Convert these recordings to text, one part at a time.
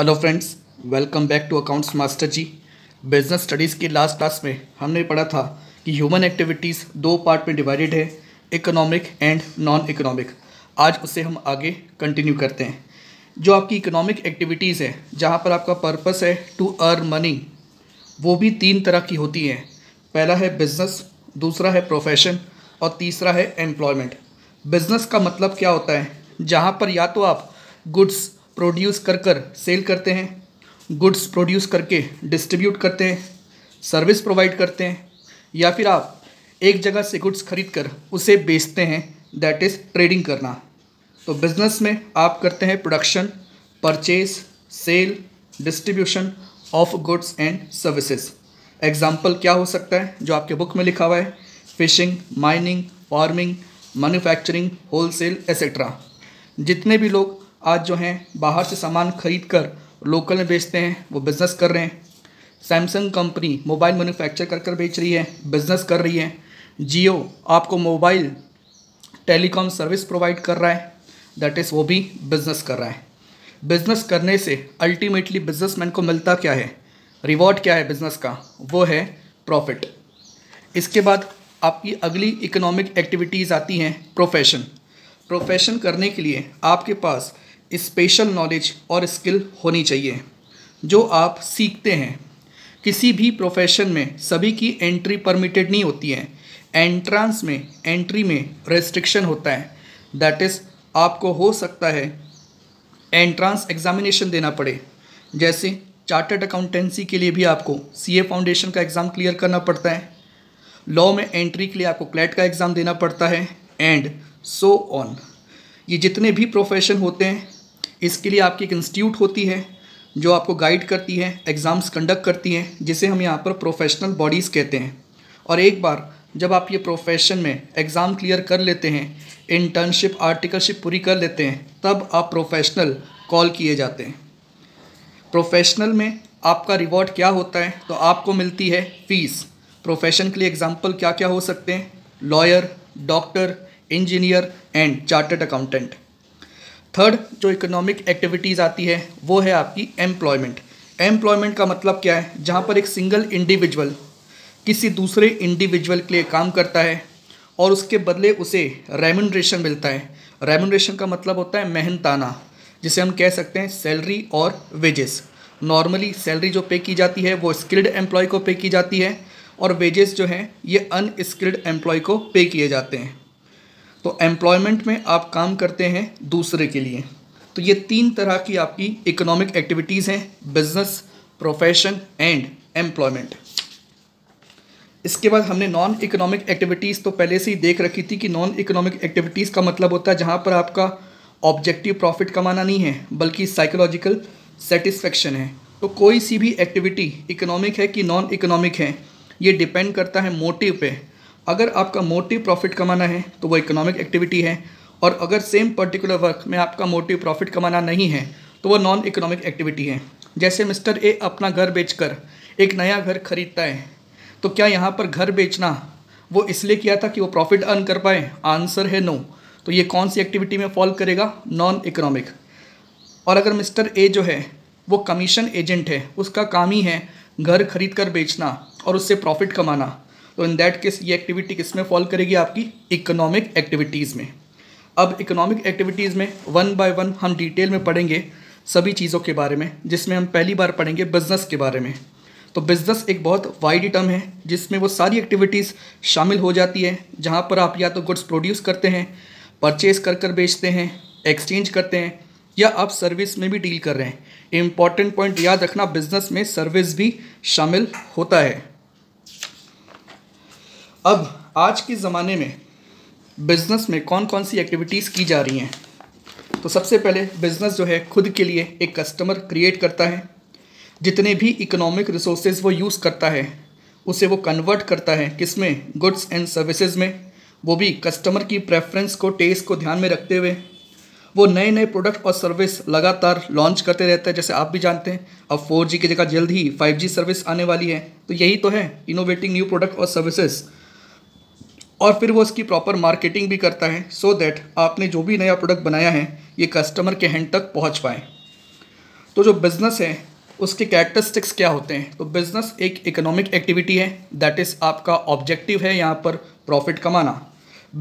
hello friends welcome back to accounts master ji business studies की last class में हमने पढ़ा था कि ह्यूमन एक्टिविटीज़ दो पार्ट में डिवाइडेड है इकोनॉमिक एंड नॉन इकोनॉमिक आज उसे हम आगे कंटिन्यू करते हैं जो आपकी इकोनॉमिक एक्टिविटीज़ है जहाँ पर आपका पर्पस है टू अर्न मनी वो भी तीन तरह की होती हैं पहला है बिजनेस दूसरा है प्रोफेशन और तीसरा है एम्प्लॉयमेंट बिजनेस का मतलब क्या होता है जहाँ पर या तो आप गुड्स प्रोड्यूस कर कर सेल करते हैं गुड्स प्रोड्यूस करके डिस्ट्रीब्यूट करते हैं सर्विस प्रोवाइड करते हैं या फिर आप एक जगह से गुड्स खरीद कर उसे बेचते हैं दैट इज़ ट्रेडिंग करना तो बिज़नेस में आप करते हैं production purchase sale distribution of goods and services example क्या हो सकता है जो आपके बुक में लिखा हुआ है fishing mining farming manufacturing wholesale etcetera जितने भी लोग आज जो हैं बाहर से सामान खरीद कर लोकल में बेचते हैं वो बिज़नेस कर रहे हैं सैमसंग कंपनी मोबाइल मैन्युफैक्चर कर कर बेच रही है बिज़नेस कर रही है जियो आपको मोबाइल टेलीकॉम सर्विस प्रोवाइड कर रहा है दैट इज़ वो भी बिज़नेस कर रहा है बिज़नेस करने से अल्टीमेटली बिजनेसमैन को मिलता क्या है रिवॉर्ड क्या है बिज़नेस का वो है प्रॉफिट इसके बाद आपकी अगली इकोनॉमिक एक्टिविटीज़ आती हैं प्रोफेशन प्रोफेशन करने के लिए आपके पास स्पेशल नॉलेज और स्किल होनी चाहिए जो आप सीखते हैं किसी भी प्रोफेशन में सभी की एंट्री परमिटेड नहीं होती है एंट्रांस में एंट्री में रेस्ट्रिक्शन होता है दैट इज़ आपको हो सकता है एंट्रांस एग्ज़ामिनेशन देना पड़े जैसे चार्टर्ड अकाउंटेंसी के लिए भी आपको सीए फाउंडेशन का एग्ज़ाम क्लियर करना पड़ता है लॉ में एंट्री के लिए आपको क्लैट का एग्ज़ाम देना पड़ता है एंड सो ऑन ये जितने भी प्रोफेशन होते हैं इसके लिए आपकी एक इंस्टीट्यूट होती है जो आपको गाइड करती है एग्ज़ाम्स कंडक्ट करती हैं जिसे हम यहाँ पर प्रोफेशनल बॉडीज़ कहते हैं और एक बार जब आप ये प्रोफेशन में एग्ज़ाम क्लियर कर लेते हैं इंटर्नशिप आर्टिकलशिप पूरी कर लेते हैं तब आप प्रोफेशनल कॉल किए जाते हैं प्रोफेशनल में आपका रिवॉर्ड क्या होता है तो आपको मिलती है फ़ीस प्रोफेशन के लिए एग्ज़ाम्पल क्या क्या हो सकते हैं lawyer doctor engineer and chartered accountant third जो इकोनॉमिक एक्टिविटीज़ आती है वो है आपकी एम्प्लॉयमेंट एम्प्लॉयमेंट का मतलब क्या है जहाँ पर एक सिंगल इंडिविजुअल किसी दूसरे इंडिविजुअल के लिए काम करता है और उसके बदले उसे रेमुनरेशन मिलता है रेमुनरेशन का मतलब होता है मेहनताना जिसे हम कह सकते हैं सैलरी और वेजेस नॉर्मली सैलरी जो पे की जाती है वो स्किल्ड एम्प्लॉय को पे की जाती है और वेजेस जो हैं ये अनस्किल्ड एम्प्लॉय को पे किए जाते हैं तो एम्प्लॉयमेंट में आप काम करते हैं दूसरे के लिए तो ये तीन तरह की आपकी इकोनॉमिक एक्टिविटीज़ हैं बिजनेस प्रोफेशन एंड एम्प्लॉयमेंट इसके बाद हमने नॉन इकोनॉमिक एक्टिविटीज़ तो पहले से ही देख रखी थी कि नॉन इकोनॉमिक एक्टिविटीज़ का मतलब होता है जहाँ पर आपका ऑब्जेक्टिव प्रॉफिट कमाना नहीं है बल्कि साइकोलॉजिकल सेटिस्फेक्शन है तो कोई सी भी एक्टिविटी इकोनॉमिक है कि नॉन इकोनॉमिक है ये डिपेंड करता है मोटिव पे अगर आपका मोटिव प्रॉफिट कमाना है तो वो इकोनॉमिक एक्टिविटी है और अगर सेम पर्टिकुलर वर्क में आपका मोटिव प्रॉफिट कमाना नहीं है तो वो नॉन इकोनॉमिक एक्टिविटी है जैसे मिस्टर ए अपना घर बेचकर एक नया घर खरीदता है तो क्या यहाँ पर घर बेचना वो इसलिए किया था कि वो प्रॉफिट अर्न कर पाए आंसर है नो तो ये कौन सी एक्टिविटी में फॉल करेगा नॉन इकोनॉमिक और अगर मिस्टर ए जो है वो कमीशन एजेंट है उसका काम ही है घर खरीद कर बेचना और उससे प्रॉफिट कमाना तो इन दैट केस ये एक्टिविटी किस में फॉल करेगी आपकी इकोनॉमिक एक्टिविटीज़ में अब इकोनॉमिक एक्टिविटीज़ में वन बाय वन हम डिटेल में पढ़ेंगे सभी चीज़ों के बारे में जिसमें हम पहली बार पढ़ेंगे बिज़नेस के बारे में तो बिज़नेस एक बहुत वाइड टर्म है जिसमें वो सारी एक्टिविटीज़ शामिल हो जाती है जहाँ पर आप या तो गुड्स प्रोड्यूस करते हैं परचेज कर कर बेचते हैं एक्सचेंज करते हैं या आप सर्विस में भी डील कर रहे हैं इम्पॉर्टेंट पॉइंट याद रखना बिज़नेस में सर्विस भी शामिल होता है अब आज के ज़माने में बिज़नेस में कौन कौन सी एक्टिविटीज़ की जा रही हैं तो सबसे पहले बिज़नेस जो है खुद के लिए एक कस्टमर क्रिएट करता है जितने भी इकोनॉमिक रिसोर्सेज वो यूज़ करता है उसे वो कन्वर्ट करता है किस में गुड्स एंड सर्विसेज में वो भी कस्टमर की प्रेफरेंस को टेस्ट को ध्यान में रखते हुए वो नए नए प्रोडक्ट और सर्विस लगातार लॉन्च करते रहते हैं जैसे आप भी जानते हैं अब फोर जी की जगह जल्द ही फाइव जी सर्विस आने वाली है तो यही तो है इनोवेटिंग न्यू प्रोडक्ट और सर्विसेज़ और फिर वो उसकी प्रॉपर मार्केटिंग भी करता है सो so दैट आपने जो भी नया प्रोडक्ट बनाया है ये कस्टमर के हैंड तक पहुंच पाए तो जो बिज़नेस है उसके कैरेक्टरिस्टिक्स क्या होते हैं तो बिज़नेस एक इकोनॉमिक एक्टिविटी है दैट इज़ आपका ऑब्जेक्टिव है यहाँ पर प्रॉफिट कमाना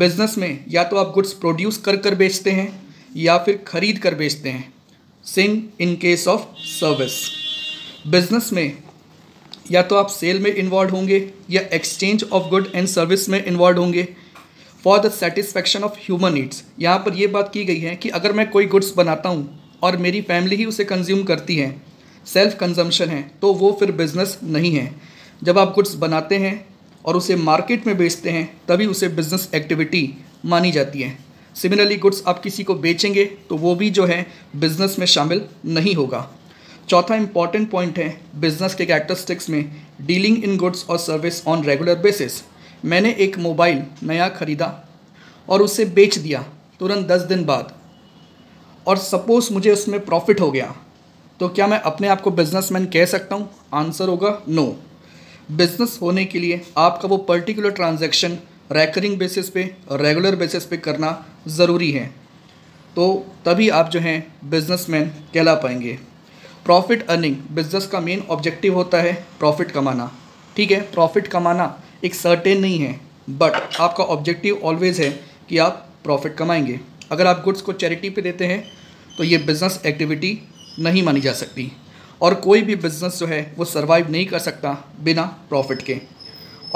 बिज़नेस में या तो आप गुड्स प्रोड्यूस कर कर बेचते हैं या फिर खरीद कर बेचते हैं सिंग in case of service business में या तो आप सेल में इन्वॉल्व होंगे या exchange of good and service में इन्वॉल्व होंगे for the satisfaction of human needs यहाँ पर यह बात की गई है कि अगर मैं कोई गुड्स बनाता हूँ और मेरी फैमिली ही उसे कंज्यूम करती है सेल्फ कंजम्पशन है तो वो फिर बिज़नेस नहीं है जब आप गुड्स बनाते हैं और उसे मार्केट में बेचते हैं तभी उसे बिज़नेस एक्टिविटी मानी जाती है सिमिलरली गुड्स आप किसी को बेचेंगे तो वो भी जो है बिज़नेस में शामिल नहीं होगा चौथा इंपॉर्टेंट पॉइंट है बिजनेस के कैरेक्टरिस्टिक्स में डीलिंग इन गुड्स और सर्विस ऑन रेगुलर बेसिस मैंने एक मोबाइल नया ख़रीदा और उसे बेच दिया तुरंत दस दिन बाद और सपोज़ मुझे उसमें प्रॉफिट हो गया तो क्या मैं अपने आप को बिजनेसमैन कह सकता हूँ आंसर होगा नो बिजनेस होने के लिए आपका वो पर्टिकुलर ट्रांजेक्शन रेकरिंग बेसिस पे रेगुलर बेसिस पे करना ज़रूरी है तो तभी आप जो हैं बिजनेसमैन कहला पाएंगे प्रॉफिट अर्निंग बिजनेस का मेन ऑब्जेक्टिव होता है प्रॉफिट कमाना ठीक है प्रॉफिट कमाना एक सर्टेन नहीं है बट आपका ऑब्जेक्टिव ऑलवेज है कि आप प्रॉफिट कमाएंगे अगर आप गुड्स को चैरिटी पे देते हैं तो ये बिज़नेस एक्टिविटी नहीं मानी जा सकती और कोई भी बिज़नेस जो है वो सर्वाइव नहीं कर सकता बिना प्रॉफिट के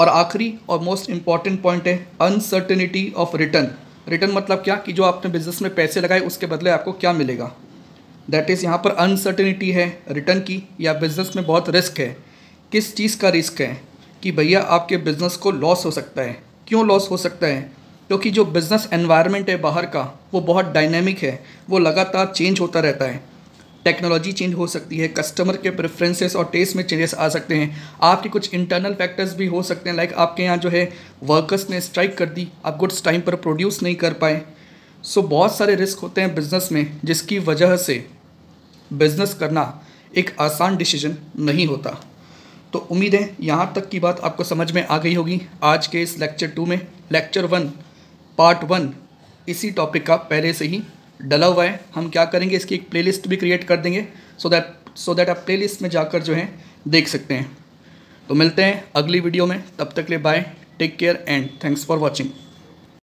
और आखिरी और मोस्ट इम्पॉर्टेंट पॉइंट है अनसर्टेनिटी ऑफ रिटर्न रिटर्न मतलब क्या कि जो आपने बिज़नेस में पैसे लगाए उसके बदले आपको क्या मिलेगा दैट इज़ यहाँ पर अनसर्टिनिटी है रिटर्न की या बिज़नेस में बहुत रिस्क है किस चीज़ का रिस्क है कि भैया आपके बिज़नेस को लॉस हो सकता है क्यों लॉस हो सकता है क्योंकि तो जो बिज़नेस एनवायरनमेंट है बाहर का वो बहुत डायनेमिक है वो लगातार चेंज होता रहता है टेक्नोलॉजी चेंज हो सकती है कस्टमर के प्रेफरेंसेस और टेस्ट में चेंजेस आ सकते हैं आपके कुछ इंटरनल फैक्टर्स भी हो सकते हैं लाइक आपके यहाँ जो है वर्कर्स ने स्ट्राइक कर दी आप गुड्स टाइम पर प्रोड्यूस नहीं कर पाए सो so, बहुत सारे रिस्क होते हैं बिज़नेस में जिसकी वजह से बिजनेस करना एक आसान डिसीजन नहीं होता तो उम्मीद है यहाँ तक की बात आपको समझ में आ गई होगी आज के इस लेक्चर टू में लेक्चर वन पार्ट वन इसी टॉपिक का पहले से ही डला हुआ है हम क्या करेंगे इसकी एक प्लेलिस्ट भी क्रिएट कर देंगे सो दैट सो दैट आप प्लेलिस्ट में जाकर जो है देख सकते हैं तो मिलते हैं अगली वीडियो में तब तक ले bye take care and thanks for watching